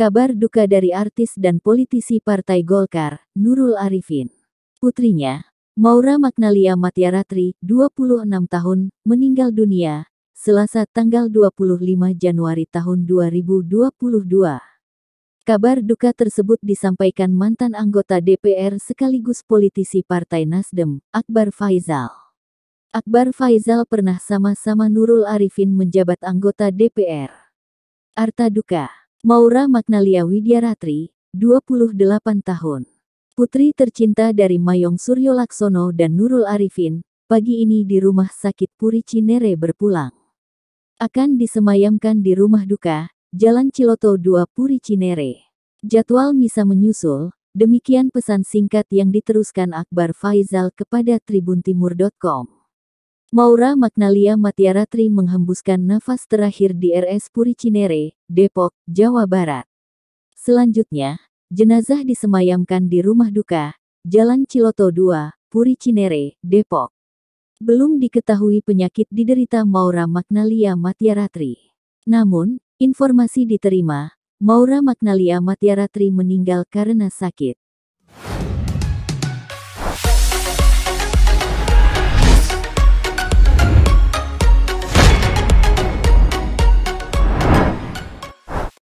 Kabar duka dari artis dan politisi Partai Golkar, Nurul Arifin. Putrinya, Maura Magnalia Matiaratri, 26 tahun, meninggal dunia, Selasa tanggal 25 Januari tahun 2022. Kabar duka tersebut disampaikan mantan anggota DPR sekaligus politisi Partai Nasdem, Akbar Faizal. Akbar Faizal pernah sama-sama Nurul Arifin menjabat anggota DPR. Arta Duka Maura Magnalia Widiaratri, 28 tahun. Putri tercinta dari Mayong Suryolaksono dan Nurul Arifin, pagi ini di Rumah Sakit Puri Cinere berpulang. Akan disemayamkan di Rumah Duka, Jalan Ciloto 2 Puri Cinere. Jadwal misa menyusul, demikian pesan singkat yang diteruskan Akbar Faizal kepada tribuntimur.com. Maura Magnalia Matiaratri menghembuskan nafas terakhir di RS Puri Cinere, Depok, Jawa Barat. Selanjutnya, jenazah disemayamkan di rumah duka, Jalan Ciloto 2, Puri Cinere, Depok. Belum diketahui penyakit diderita Maura Magnalia Matiaratri. Namun, informasi diterima, Maura Magnalia Matiaratri meninggal karena sakit.